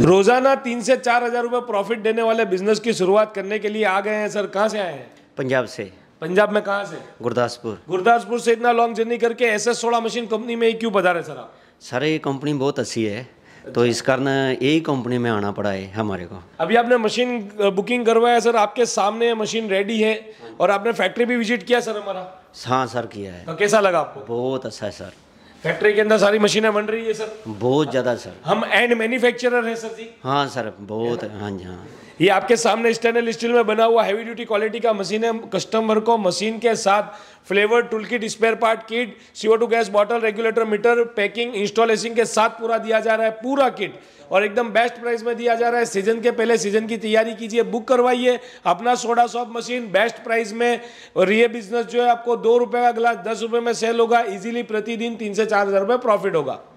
रोजाना तीन से चार हजार रूपए प्रॉफिट देने वाले बिजनेस की शुरुआत करने के लिए आ गए हैं सर कहाँ से आए हैं पंजाब से पंजाब में कहाँ से गुरदासपुर गुरदासपुर से इतना लॉन्ग जर्नी करके एस एस सोलह मशीन कंपनी में क्यूँ क्यों बता रहे सर आप सर ये कंपनी बहुत अच्छी है तो इस कारण यही कंपनी में आना पड़ा है हमारे को अभी आपने मशीन बुकिंग करवाया सर आपके सामने मशीन रेडी है और आपने फैक्ट्री भी विजिट किया सर हमारा हाँ सर किया है तो कैसा लगा आपको बहुत अच्छा है सर फैक्ट्री के अंदर सारी मशीनें बन रही है सर बहुत ज़्यादा सर हम एंड मैन्युफैक्चरर हैं सर जी हाँ सर बहुत हाँ जी हाँ ये आपके सामने स्टेनलेस स्टील में बना हुआ हैवी ड्यूटी क्वालिटी का मशीन है कस्टमर को मशीन के साथ flavour tool kit spare part kit CO two gas bottle regulator meter packing installation के साथ पूरा दिया जा रहा है पूरा किट और एकदम बेस्ट प्राइस में दिया जा रहा है सीजन के पहले सीजन की तैयारी कीजिए बुक करवाइए अपना soda soap machine best price में और ये बिजनेस जो है आपको दो रुपये का ग्लास दस रुपये में सेल होगा इजीली प्रतिदिन तीन से चार हज़ार रुपये प्रॉफिट होगा